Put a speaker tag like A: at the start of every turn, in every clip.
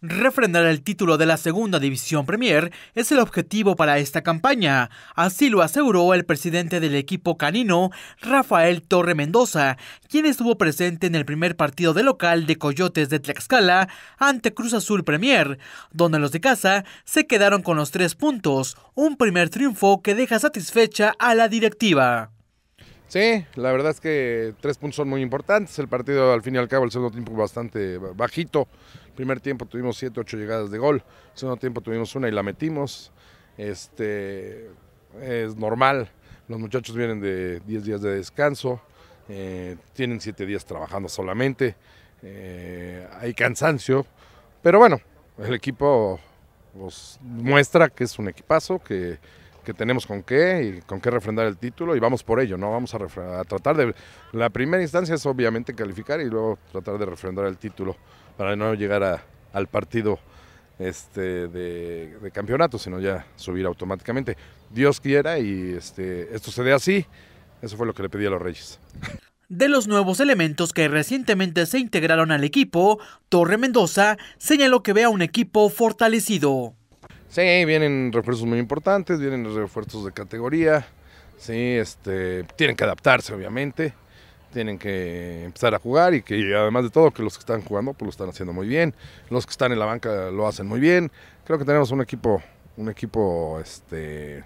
A: Refrendar el título de la segunda división Premier es el objetivo para esta campaña, así lo aseguró el presidente del equipo canino, Rafael Torre Mendoza, quien estuvo presente en el primer partido de local de Coyotes de Tlaxcala ante Cruz Azul Premier, donde los de casa se quedaron con los tres
B: puntos, un primer triunfo que deja satisfecha a la directiva. Sí, la verdad es que tres puntos son muy importantes. El partido, al fin y al cabo, el segundo tiempo bastante bajito. El primer tiempo tuvimos siete, ocho llegadas de gol. El segundo tiempo tuvimos una y la metimos. Este, es normal. Los muchachos vienen de 10 días de descanso. Eh, tienen siete días trabajando solamente. Eh, hay cansancio. Pero bueno, el equipo os pues, muestra que es un equipazo, que que tenemos con qué y con qué refrendar el título y vamos por ello, ¿no? Vamos a, tratar de... La primera instancia es obviamente calificar y luego tratar de refrendar el título para no llegar al partido este, de, campeonato, sino ya subir automáticamente. Dios quiera y este, esto se dé así. Eso fue lo que le pedí a los Reyes.
A: De los nuevos elementos que recientemente se integraron al equipo,
B: Torre Mendoza señaló que ve a un equipo fortalecido. Sí, vienen refuerzos muy importantes, vienen refuerzos de categoría. Sí, este, tienen que adaptarse, obviamente. Tienen que empezar a jugar y que además de todo, que los que están jugando pues lo están haciendo muy bien. Los que están en la banca lo hacen muy bien. Creo que tenemos un equipo, un equipo este,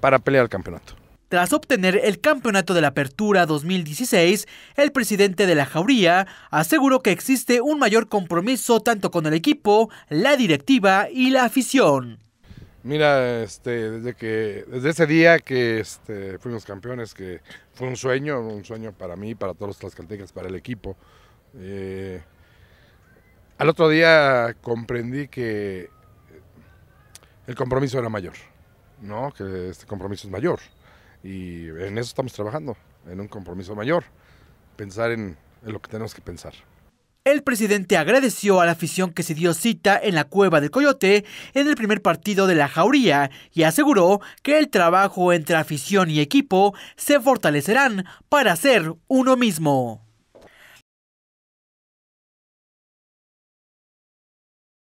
B: para pelear el campeonato.
A: Tras obtener el campeonato de la Apertura 2016, el presidente de la Jauría aseguró que existe un mayor compromiso tanto con el equipo, la directiva y la afición.
B: Mira, este, desde que desde ese día que este, fuimos campeones, que fue un sueño, un sueño para mí, para todos los tlaxcaltecas, para el equipo. Eh, al otro día comprendí que el compromiso era mayor, ¿no? Que este compromiso es mayor. Y en eso estamos trabajando, en un compromiso mayor, pensar en, lo que tenemos que pensar.
A: El presidente agradeció a la afición que se dio cita en la Cueva del Coyote en el primer partido de la Jauría y aseguró que el trabajo entre afición y equipo se fortalecerán para ser uno mismo.